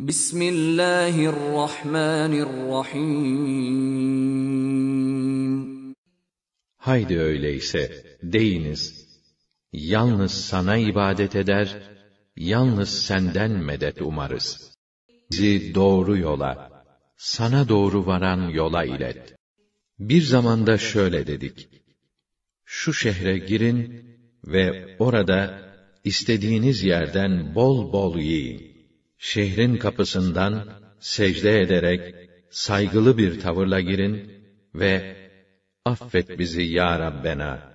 Bismillahirrahmanirrahim. Haydi öyleyse deyiniz, yalnız sana ibadet eder, yalnız senden medet umarız. Bizi doğru yola, sana doğru varan yola ilet. Bir zamanda şöyle dedik, şu şehre girin ve orada istediğiniz yerden bol bol yiyin şehrin kapısından secde ederek saygılı bir tavırla girin ve affet bizi ya Rabbena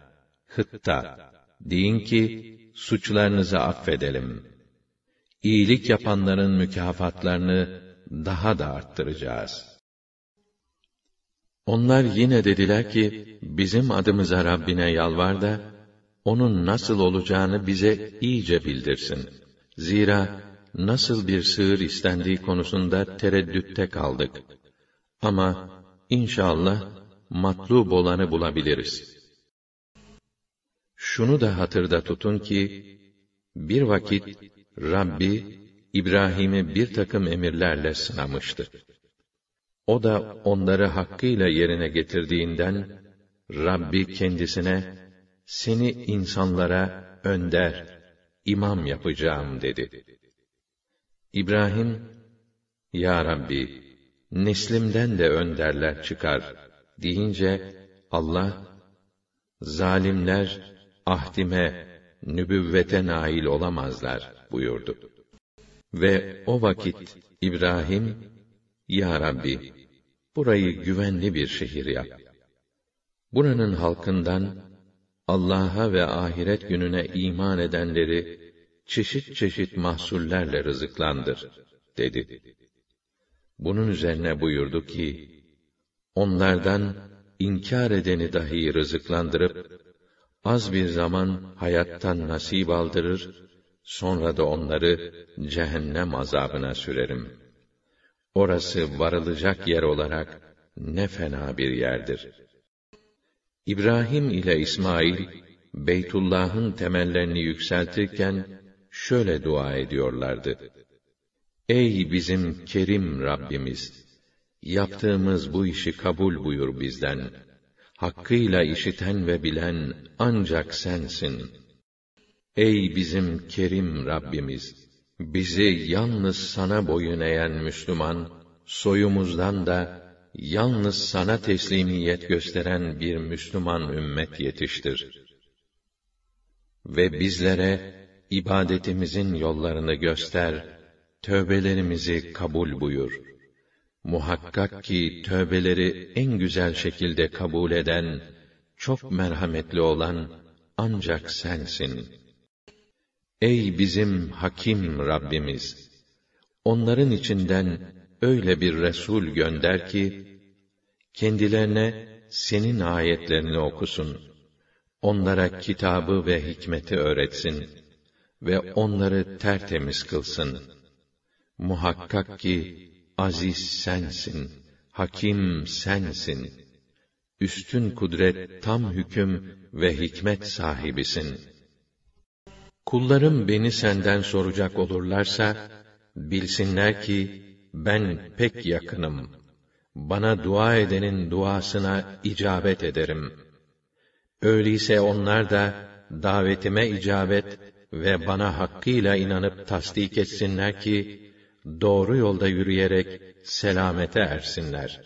hıtta deyin ki suçlarınızı affedelim. İyilik yapanların mükafatlarını daha da arttıracağız. Onlar yine dediler ki, bizim adımıza Rabbine yalvar da, onun nasıl olacağını bize iyice bildirsin. Zira nasıl bir sığır istendiği konusunda tereddütte kaldık. Ama inşallah matlub olanı bulabiliriz. Şunu da hatırda tutun ki, bir vakit Rabbi, İbrahim'i bir takım emirlerle sınamıştı. O da onları hakkıyla yerine getirdiğinden, Rabbi kendisine, seni insanlara önder, imam yapacağım dedi. İbrahim, Ya Rabbi, neslimden de önderler çıkar deyince, Allah, zalimler ahdime, nübüvvete nail olamazlar buyurdu. Ve o vakit İbrahim, Ya Rabbi, burayı güvenli bir şehir yap. Buranın halkından, Allah'a ve ahiret gününe iman edenleri çeşit çeşit mahsullerle rızıklandır, dedi. Bunun üzerine buyurdu ki, onlardan inkar edeni dahi rızıklandırıp, az bir zaman hayattan nasip aldırır, sonra da onları cehennem azabına sürerim. Orası varılacak yer olarak ne fena bir yerdir. İbrahim ile İsmail, Beytullah'ın temellerini yükseltirken, şöyle dua ediyorlardı. Ey bizim kerim Rabbimiz! Yaptığımız bu işi kabul buyur bizden. Hakkıyla işiten ve bilen ancak sensin. Ey bizim kerim Rabbimiz! Bizi yalnız sana boyun eğen Müslüman, soyumuzdan da yalnız sana teslimiyet gösteren bir Müslüman ümmet yetiştir. Ve bizlere ibadetimizin yollarını göster, tövbelerimizi kabul buyur. Muhakkak ki tövbeleri en güzel şekilde kabul eden, çok merhametli olan ancak sensin. Ey bizim hakim Rabbimiz! Onların içinden öyle bir resul gönder ki kendilerine senin ayetlerini okusun. Onlara kitabı ve hikmeti öğretsin.'' ve onları tertemiz kılsın. Muhakkak ki aziz sensin, hakim sensin. Üstün kudret, tam hüküm ve hikmet sahibisin. Kullarım beni senden soracak olurlarsa, bilsinler ki ben pek yakınım. Bana dua edenin duasına icabet ederim. Öyleyse onlar da davetime icabet ve bana hakkıyla inanıp tasdik etsinler ki doğru yolda yürüyerek selamete ersinler.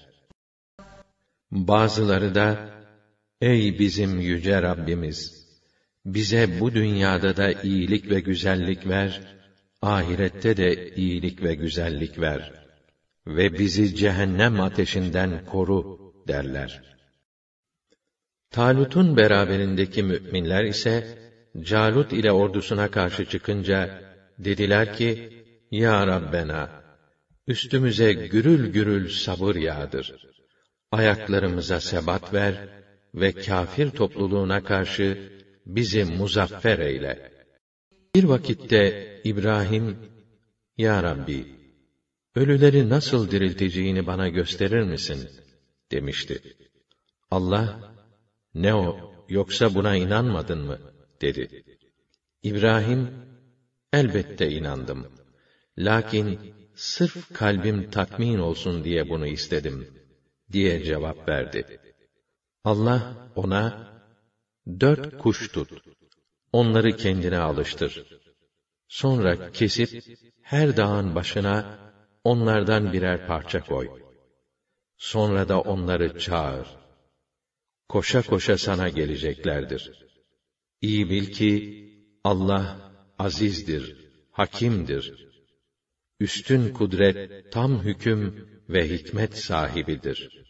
Bazıları da ey bizim yüce Rabbimiz bize bu dünyada da iyilik ve güzellik ver, ahirette de iyilik ve güzellik ver ve bizi cehennem ateşinden koru derler. Talut'un beraberindeki müminler ise Calut ile ordusuna karşı çıkınca dediler ki: Ya Rabbena, üstümüze gürül gürül sabır yağdır. Ayaklarımıza sebat ver ve kafir topluluğuna karşı bizi muzaffer eyle. Bir vakitte İbrahim, Ya Rabbi, ölüleri nasıl dirilteceğini bana gösterir misin? demişti. Allah, ne o, yoksa buna inanmadın mı?'' dedi. İbrahim, elbette inandım. Lakin sırf kalbim tatmin olsun diye bunu istedim, diye cevap verdi. Allah ona, dört kuş tut, onları kendine alıştır. Sonra kesip, her dağın başına, onlardan birer parça koy. Sonra da onları çağır. Koşa koşa sana geleceklerdir.'' İyi bil ki Allah azizdir, hakimdir. Üstün kudret, tam hüküm ve hikmet sahibidir.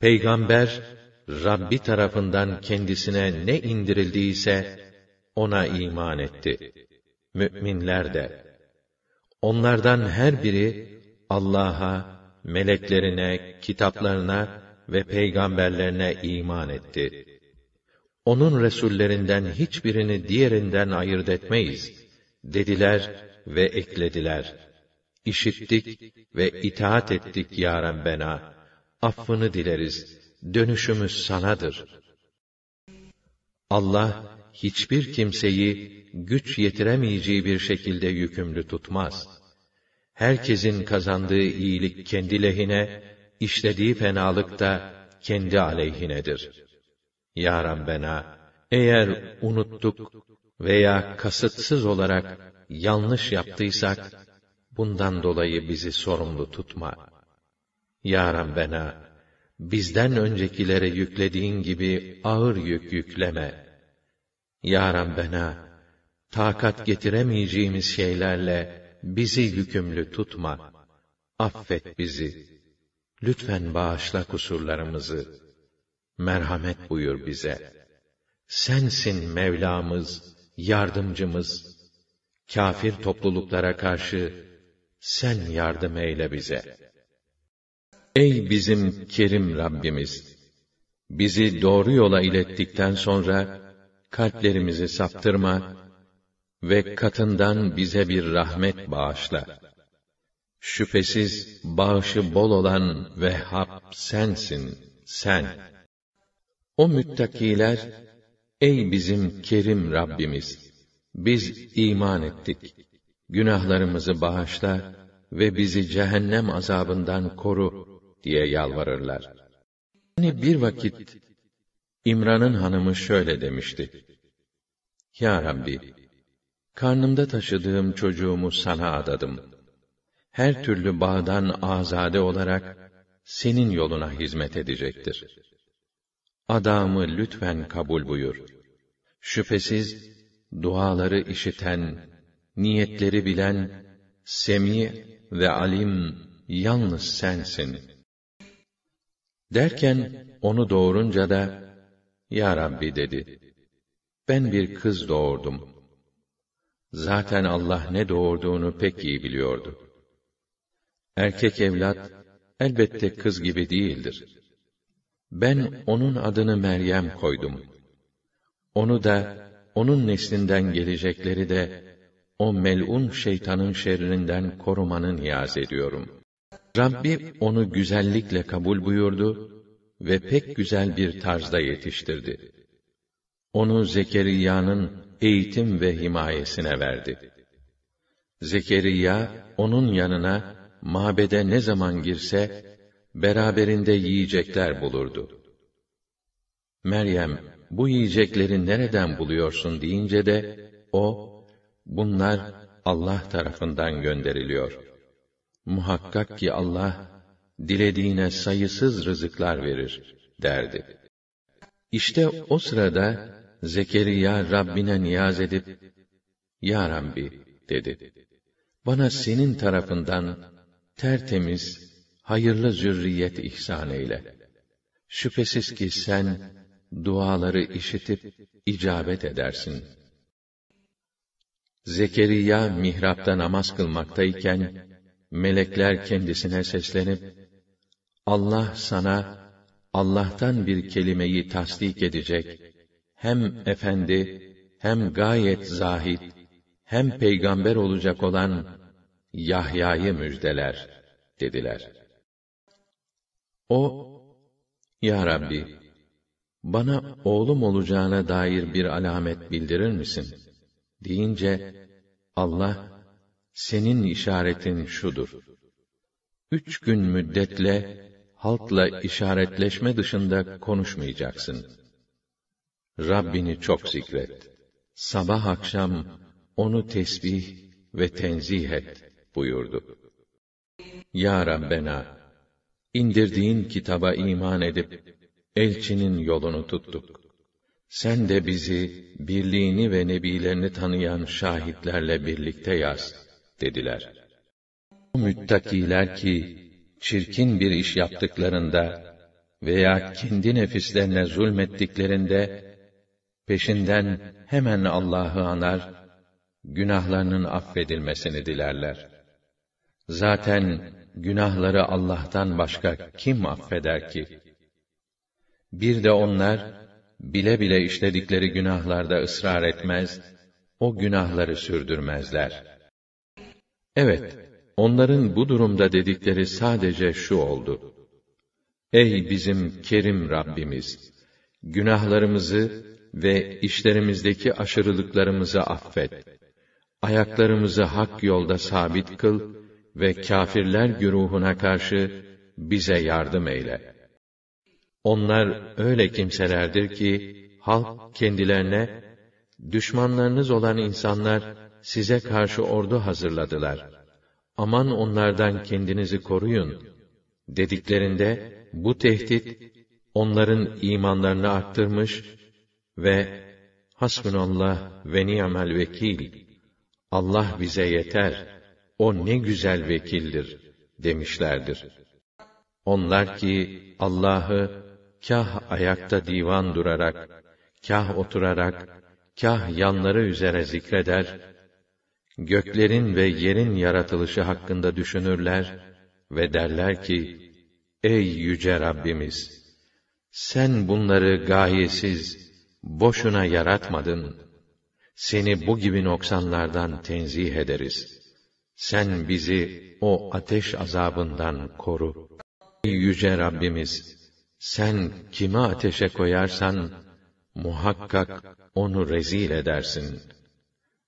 Peygamber Rabbi tarafından kendisine ne indirildiyse ona iman etti. Müminler de. Onlardan her biri Allah'a, meleklerine, kitaplarına ve peygamberlerine iman etti.'' onun resullerinden hiçbirini diğerinden ayırt etmeyiz dediler ve eklediler. İşittik ve itaat ettik ya Rabbena. Affını dileriz. Dönüşümüz sanadır. Allah hiçbir kimseyi güç yetiremeyeceği bir şekilde yükümlü tutmaz. Herkesin kazandığı iyilik kendi lehine, işlediği fenalık da kendi aleyhinedir.'' Ya Rabbena, eğer unuttuk veya kasıtsız olarak yanlış yaptıysak, bundan dolayı bizi sorumlu tutma. Ya Rabbena, bizden öncekilere yüklediğin gibi ağır yük yükleme. Ya Rabbena, takat getiremeyeceğimiz şeylerle bizi yükümlü tutma. Affet bizi. Lütfen bağışla kusurlarımızı.'' merhamet buyur bize. Sensin Mevlamız, yardımcımız. Kafir topluluklara karşı sen yardım eyle bize. Ey bizim kerim Rabbimiz, bizi doğru yola ilettikten sonra kalplerimizi saptırma ve katından bize bir rahmet bağışla. Şüphesiz bağışı bol olan Vehhab sensin, sen. O müttakiler, ey bizim kerim Rabbimiz! Biz iman ettik. Günahlarımızı bağışla ve bizi cehennem azabından koru diye yalvarırlar. Hani bir vakit İmran'ın hanımı şöyle demişti. Ya Rabbi, karnımda taşıdığım çocuğumu sana adadım. Her türlü bağdan azade olarak senin yoluna hizmet edecektir.'' Adamı lütfen kabul buyur. Şüphesiz duaları işiten, niyetleri bilen, semi ve alim yalnız sensin. Derken onu doğurunca da Ya Rabbi dedi. Ben bir kız doğurdum. Zaten Allah ne doğurduğunu pek iyi biliyordu. Erkek evlat elbette kız gibi değildir.'' Ben onun adını Meryem koydum. Onu da, onun neslinden gelecekleri de, o mel'un şeytanın şerrinden korumanı niyaz ediyorum. Rabbi onu güzellikle kabul buyurdu ve pek güzel bir tarzda yetiştirdi. Onu Zekeriya'nın eğitim ve himayesine verdi. Zekeriya, onun yanına, mabede ne zaman girse, beraberinde yiyecekler bulurdu. Meryem, bu yiyecekleri nereden buluyorsun deyince de, o, bunlar Allah tarafından gönderiliyor. Muhakkak ki Allah, dilediğine sayısız rızıklar verir, derdi. İşte o sırada, Zekeriya Rabbine niyaz edip, Ya Rabbi, dedi. Bana senin tarafından tertemiz, hayırlı zürriyet ihsan eyle. Şüphesiz ki sen duaları işitip icabet edersin. Zekeriya mihrapta namaz kılmaktayken melekler kendisine seslenip Allah sana Allah'tan bir kelimeyi tasdik edecek hem efendi hem gayet zahit hem peygamber olacak olan Yahya'yı müjdeler dediler. O, Ya Rabbi, bana oğlum olacağına dair bir alamet bildirir misin? deyince, Allah, senin işaretin şudur. Üç gün müddetle, halkla işaretleşme dışında konuşmayacaksın. Rabbini çok zikret. Sabah akşam, onu tesbih ve tenzih et, buyurdu. Ya Rabbena, İndirdiğin kitaba iman edip, elçinin yolunu tuttuk. Sen de bizi, birliğini ve nebilerini tanıyan şahitlerle birlikte yaz, dediler. O müttakiler ki, çirkin bir iş yaptıklarında veya kendi nefislerine zulmettiklerinde, peşinden hemen Allah'ı anar, günahlarının affedilmesini dilerler. Zaten günahları Allah'tan başka kim affeder ki? Bir de onlar, bile bile işledikleri günahlarda ısrar etmez, o günahları sürdürmezler. Evet, onların bu durumda dedikleri sadece şu oldu. Ey bizim Kerim Rabbimiz! Günahlarımızı ve işlerimizdeki aşırılıklarımızı affet. Ayaklarımızı hak yolda sabit kıl ve kâfirler güruhuna karşı bize yardım eyle. Onlar öyle kimselerdir ki halk kendilerine düşmanlarınız olan insanlar size karşı ordu hazırladılar. Aman onlardan kendinizi koruyun dediklerinde bu tehdit onların imanlarını arttırmış ve hasbunallah ve ni'mel vekil Allah bize yeter o ne güzel vekildir demişlerdir. Onlar ki Allah'ı kah ayakta divan durarak, kah oturarak, kah yanları üzere zikreder, göklerin ve yerin yaratılışı hakkında düşünürler ve derler ki, Ey yüce Rabbimiz! Sen bunları gayesiz, boşuna yaratmadın. Seni bu gibi noksanlardan tenzih ederiz.'' Sen bizi o ateş azabından koru. yüce Rabbimiz, sen kimi ateşe koyarsan, muhakkak onu rezil edersin.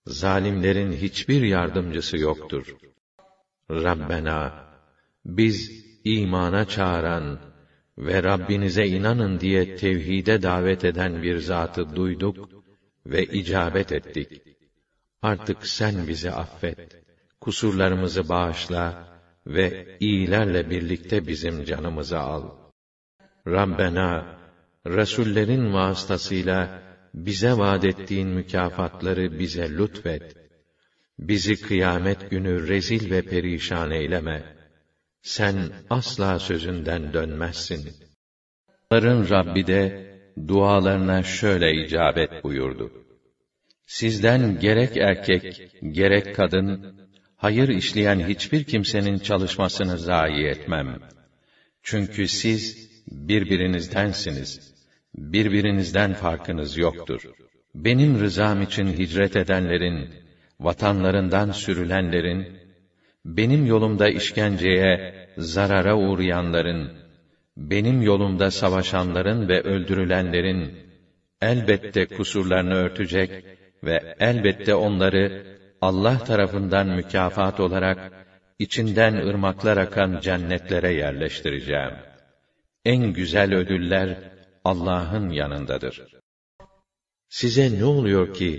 Zalimlerin hiçbir yardımcısı yoktur. Rabbena, biz imana çağıran ve Rabbinize inanın diye tevhide davet eden bir zatı duyduk ve icabet ettik. Artık sen bizi affet.'' kusurlarımızı bağışla ve iyilerle birlikte bizim canımızı al. Rabbena, Resullerin vasıtasıyla bize vaad ettiğin mükafatları bize lütfet. Bizi kıyamet günü rezil ve perişan eyleme. Sen asla sözünden dönmezsin. Onların Rabbi de dualarına şöyle icabet buyurdu. Sizden gerek erkek, gerek kadın, hayır işleyen hiçbir kimsenin çalışmasını zayi etmem. Çünkü siz birbirinizdensiniz. Birbirinizden farkınız yoktur. Benim rızam için hicret edenlerin, vatanlarından sürülenlerin, benim yolumda işkenceye, zarara uğrayanların, benim yolumda savaşanların ve öldürülenlerin elbette kusurlarını örtecek ve elbette onları Allah tarafından mükafat olarak içinden ırmaklar akan cennetlere yerleştireceğim. En güzel ödüller Allah'ın yanındadır. Size ne oluyor ki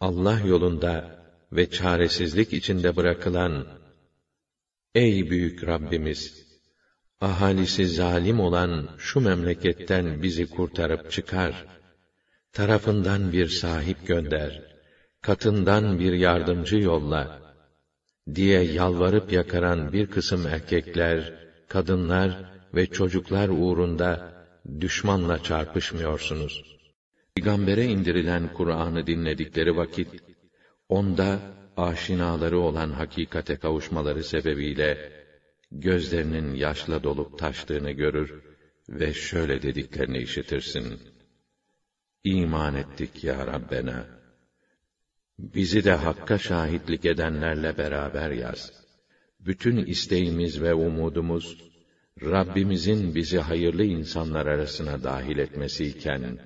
Allah yolunda ve çaresizlik içinde bırakılan Ey büyük Rabbimiz ahalisi zalim olan şu memleketten bizi kurtarıp çıkar tarafından bir sahip gönder.'' katından bir yardımcı yolla diye yalvarıp yakaran bir kısım erkekler, kadınlar ve çocuklar uğrunda düşmanla çarpışmıyorsunuz. Peygamber'e indirilen Kur'an'ı dinledikleri vakit, onda aşinaları olan hakikate kavuşmaları sebebiyle, gözlerinin yaşla dolup taştığını görür ve şöyle dediklerini işitirsin. İman ettik ya Rabbena.'' Bizi de Hakk'a şahitlik edenlerle beraber yaz. Bütün isteğimiz ve umudumuz, Rabbimizin bizi hayırlı insanlar arasına dahil etmesiyken,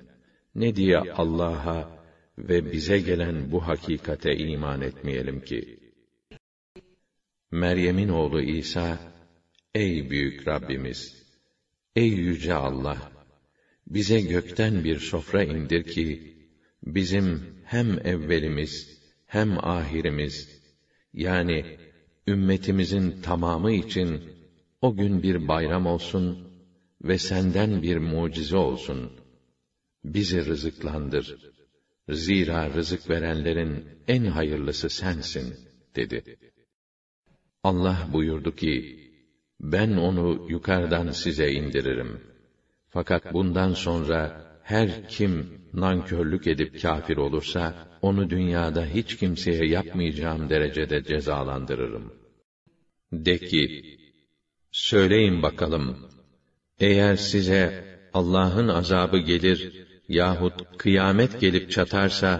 ne diye Allah'a ve bize gelen bu hakikate iman etmeyelim ki? Meryem'in oğlu İsa, Ey büyük Rabbimiz! Ey yüce Allah! Bize gökten bir sofra indir ki, bizim hem evvelimiz hem ahirimiz yani ümmetimizin tamamı için o gün bir bayram olsun ve senden bir mucize olsun. Bizi rızıklandır. Zira rızık verenlerin en hayırlısı sensin, dedi. Allah buyurdu ki, ben onu yukarıdan size indiririm. Fakat bundan sonra, her kim nankörlük edip kafir olursa onu dünyada hiç kimseye yapmayacağım derecede cezalandırırım. De ki, söyleyin bakalım, eğer size Allah'ın azabı gelir yahut kıyamet gelip çatarsa,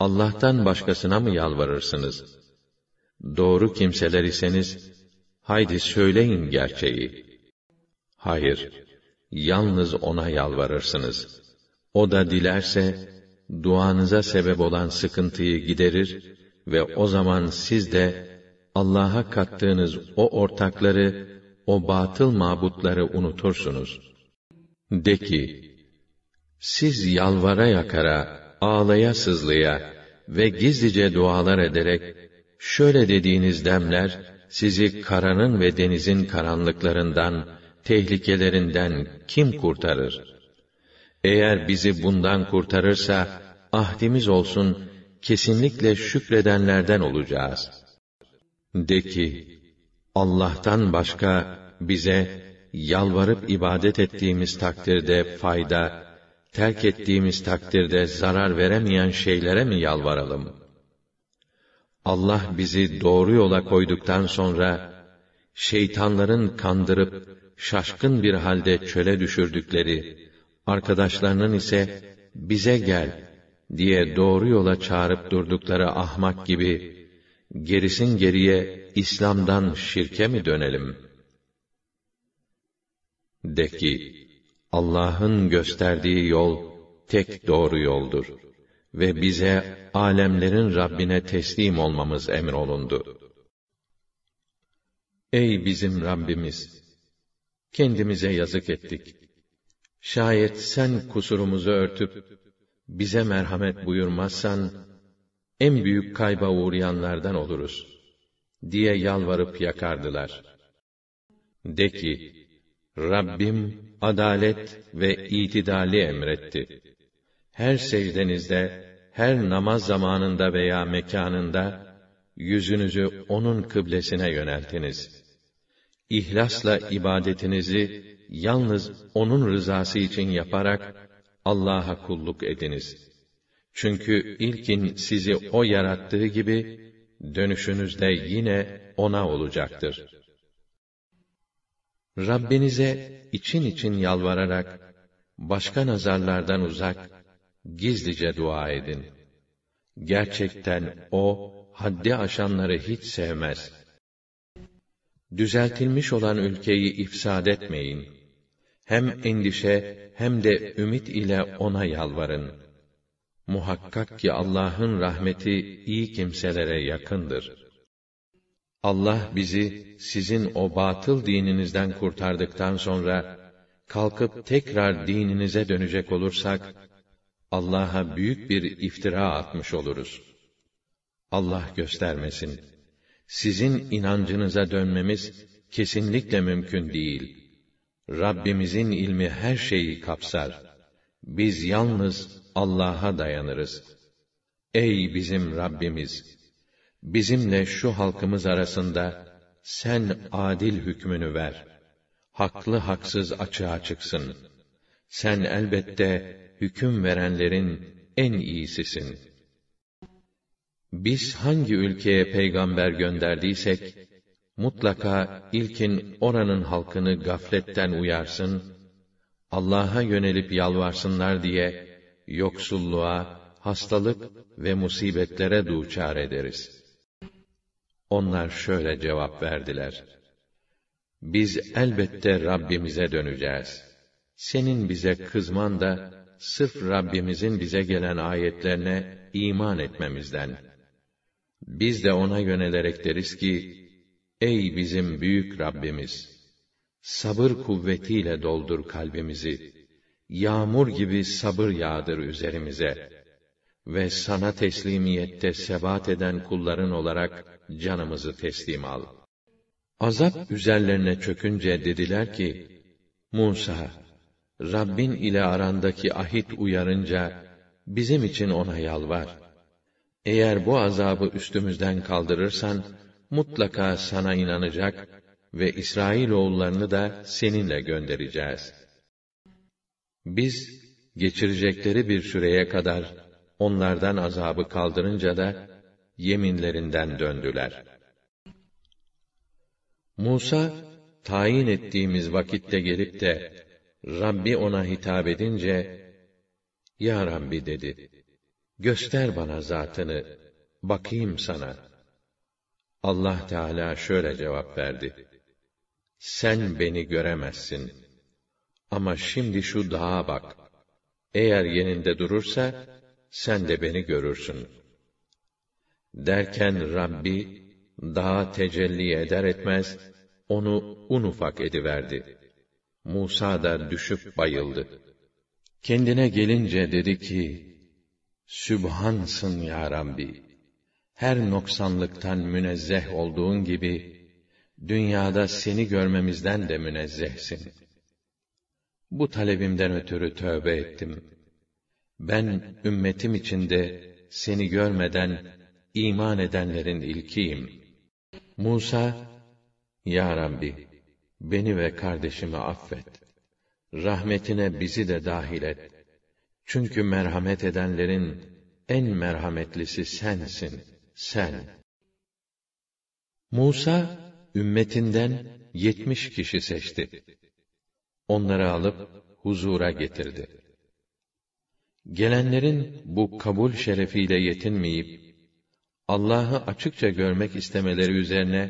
Allah'tan başkasına mı yalvarırsınız? Doğru kimseler iseniz, haydi söyleyin gerçeği. Hayır, yalnız ona yalvarırsınız. O da dilerse, duanıza sebep olan sıkıntıyı giderir ve o zaman siz de Allah'a kattığınız o ortakları, o batıl mabutları unutursunuz. De ki, siz yalvara yakara, ağlaya sızlaya ve gizlice dualar ederek, şöyle dediğiniz demler, sizi karanın ve denizin karanlıklarından, tehlikelerinden kim kurtarır? Eğer bizi bundan kurtarırsa, ahdimiz olsun, kesinlikle şükredenlerden olacağız. De ki, Allah'tan başka bize yalvarıp ibadet ettiğimiz takdirde fayda, terk ettiğimiz takdirde zarar veremeyen şeylere mi yalvaralım? Allah bizi doğru yola koyduktan sonra, şeytanların kandırıp, şaşkın bir halde çöle düşürdükleri, arkadaşlarının ise bize gel diye doğru yola çağırıp durdukları ahmak gibi, gerisin geriye İslam'dan şirke mi dönelim? De ki, Allah'ın gösterdiği yol, tek doğru yoldur ve bize alemlerin Rabbine teslim olmamız emrolundu. Ey bizim Rabbimiz, kendimize yazık ettik. Şayet sen kusurumuzu örtüp, bize merhamet buyurmazsan, en büyük kayba uğrayanlardan oluruz, diye yalvarıp yakardılar. De ki, Rabbim adalet ve itidali emretti. Her secdenizde, her namaz zamanında veya mekanında, yüzünüzü O'nun kıblesine yöneltiniz.'' ihlasla ibadetinizi yalnız onun rızası için yaparak Allah'a kulluk ediniz. Çünkü ilkin sizi o yarattığı gibi dönüşünüzde yine ona olacaktır. Rabbinize için için yalvararak başka nazarlardan uzak gizlice dua edin. Gerçekten o haddi aşanları hiç sevmez.'' düzeltilmiş olan ülkeyi ifsad etmeyin. Hem endişe hem de ümit ile ona yalvarın. Muhakkak ki Allah'ın rahmeti iyi kimselere yakındır. Allah bizi sizin o batıl dininizden kurtardıktan sonra kalkıp tekrar dininize dönecek olursak Allah'a büyük bir iftira atmış oluruz. Allah göstermesin sizin inancınıza dönmemiz kesinlikle mümkün değil. Rabbimizin ilmi her şeyi kapsar. Biz yalnız Allah'a dayanırız. Ey bizim Rabbimiz! Bizimle şu halkımız arasında sen adil hükmünü ver. Haklı haksız açığa çıksın. Sen elbette hüküm verenlerin en iyisisin.'' Biz hangi ülkeye peygamber gönderdiysek, mutlaka ilkin oranın halkını gafletten uyarsın, Allah'a yönelip yalvarsınlar diye, yoksulluğa, hastalık ve musibetlere duçar ederiz. Onlar şöyle cevap verdiler. Biz elbette Rabbimize döneceğiz. Senin bize kızman da, sırf Rabbimizin bize gelen ayetlerine iman etmemizden.'' Biz de ona yönelerek deriz ki, Ey bizim büyük Rabbimiz! Sabır kuvvetiyle doldur kalbimizi. Yağmur gibi sabır yağdır üzerimize. Ve sana teslimiyette sebat eden kulların olarak canımızı teslim al. Azap üzerlerine çökünce dediler ki, Musa, Rabbin ile arandaki ahit uyarınca, bizim için ona yalvar.'' Eğer bu azabı üstümüzden kaldırırsan, mutlaka sana inanacak ve İsrail oğullarını da seninle göndereceğiz. Biz, geçirecekleri bir süreye kadar, onlardan azabı kaldırınca da, yeminlerinden döndüler. Musa, tayin ettiğimiz vakitte gelip de, Rabbi ona hitap edince, Ya Rabbi dedi, Göster bana zatını, bakayım sana. Allah Teala şöyle cevap verdi. Sen beni göremezsin. Ama şimdi şu dağa bak. Eğer yeninde durursa, sen de beni görürsün. Derken Rabbi, dağa tecelli eder etmez, onu un ufak ediverdi. Musa da düşüp bayıldı. Kendine gelince dedi ki, Sübhansın ya Rabbi. Her noksanlıktan münezzeh olduğun gibi dünyada seni görmemizden de münezzehsin. Bu talebimden ötürü tövbe ettim. Ben ümmetim içinde seni görmeden iman edenlerin ilkiyim. Musa, Ya Rabbi, beni ve kardeşimi affet. Rahmetine bizi de dahil et.'' Çünkü merhamet edenlerin en merhametlisi sensin, sen. Musa, ümmetinden yetmiş kişi seçti. Onları alıp huzura getirdi. Gelenlerin bu kabul şerefiyle yetinmeyip, Allah'ı açıkça görmek istemeleri üzerine,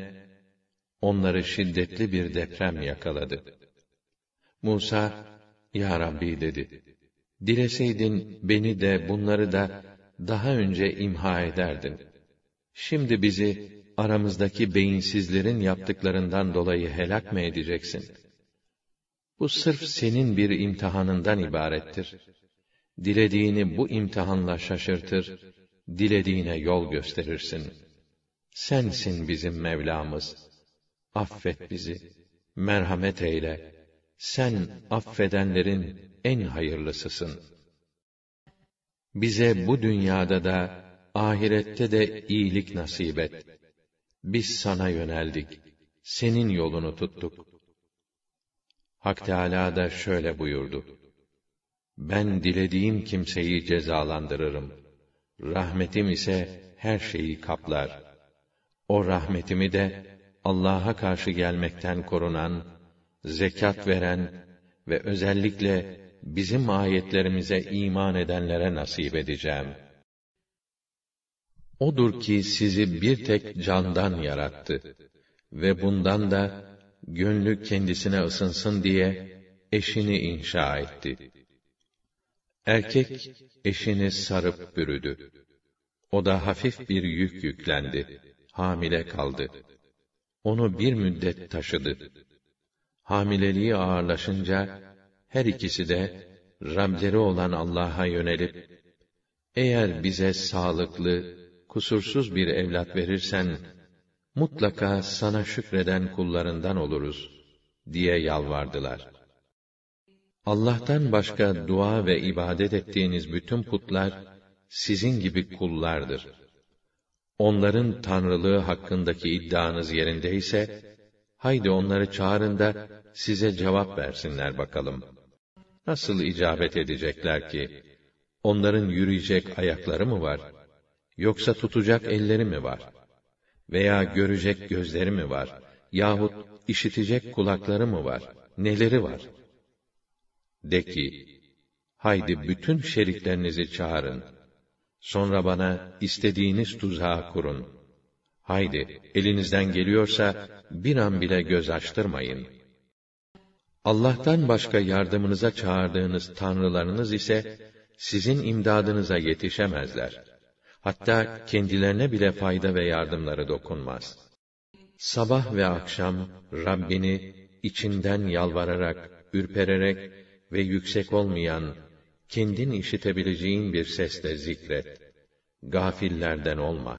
onları şiddetli bir deprem yakaladı. Musa, Ya Rabbi dedi, Dileseydin beni de bunları da daha önce imha ederdin. Şimdi bizi aramızdaki beyinsizlerin yaptıklarından dolayı helak mı edeceksin? Bu sırf senin bir imtihanından ibarettir. Dilediğini bu imtihanla şaşırtır, dilediğine yol gösterirsin. Sensin bizim Mevlamız. Affet bizi, merhamet eyle. Sen affedenlerin en hayırlısısın. Bize bu dünyada da, ahirette de iyilik nasip et. Biz sana yöneldik. Senin yolunu tuttuk. Hak Teâlâ da şöyle buyurdu. Ben dilediğim kimseyi cezalandırırım. Rahmetim ise her şeyi kaplar. O rahmetimi de Allah'a karşı gelmekten korunan, zekat veren ve özellikle bizim ayetlerimize iman edenlere nasip edeceğim. Odur ki sizi bir tek candan yarattı ve bundan da gönlü kendisine ısınsın diye eşini inşa etti. Erkek eşini sarıp bürüdü. O da hafif bir yük yüklendi, hamile kaldı. Onu bir müddet taşıdı. Hamileliği ağırlaşınca her ikisi de Rableri olan Allah'a yönelip eğer bize sağlıklı, kusursuz bir evlat verirsen mutlaka sana şükreden kullarından oluruz diye yalvardılar. Allah'tan başka dua ve ibadet ettiğiniz bütün putlar sizin gibi kullardır. Onların tanrılığı hakkındaki iddianız yerindeyse haydi onları çağırın da size cevap versinler bakalım.'' nasıl icabet edecekler ki? Onların yürüyecek ayakları mı var? Yoksa tutacak elleri mi var? Veya görecek gözleri mi var? Yahut işitecek kulakları mı var? Neleri var? De ki, haydi bütün şeriklerinizi çağırın. Sonra bana istediğiniz tuzağı kurun. Haydi, elinizden geliyorsa bir an bile göz açtırmayın.'' Allah'tan başka yardımınıza çağırdığınız tanrılarınız ise sizin imdadınıza yetişemezler. Hatta kendilerine bile fayda ve yardımları dokunmaz. Sabah ve akşam Rabbini içinden yalvararak, ürpererek ve yüksek olmayan, kendin işitebileceğin bir sesle zikret. Gafillerden olma.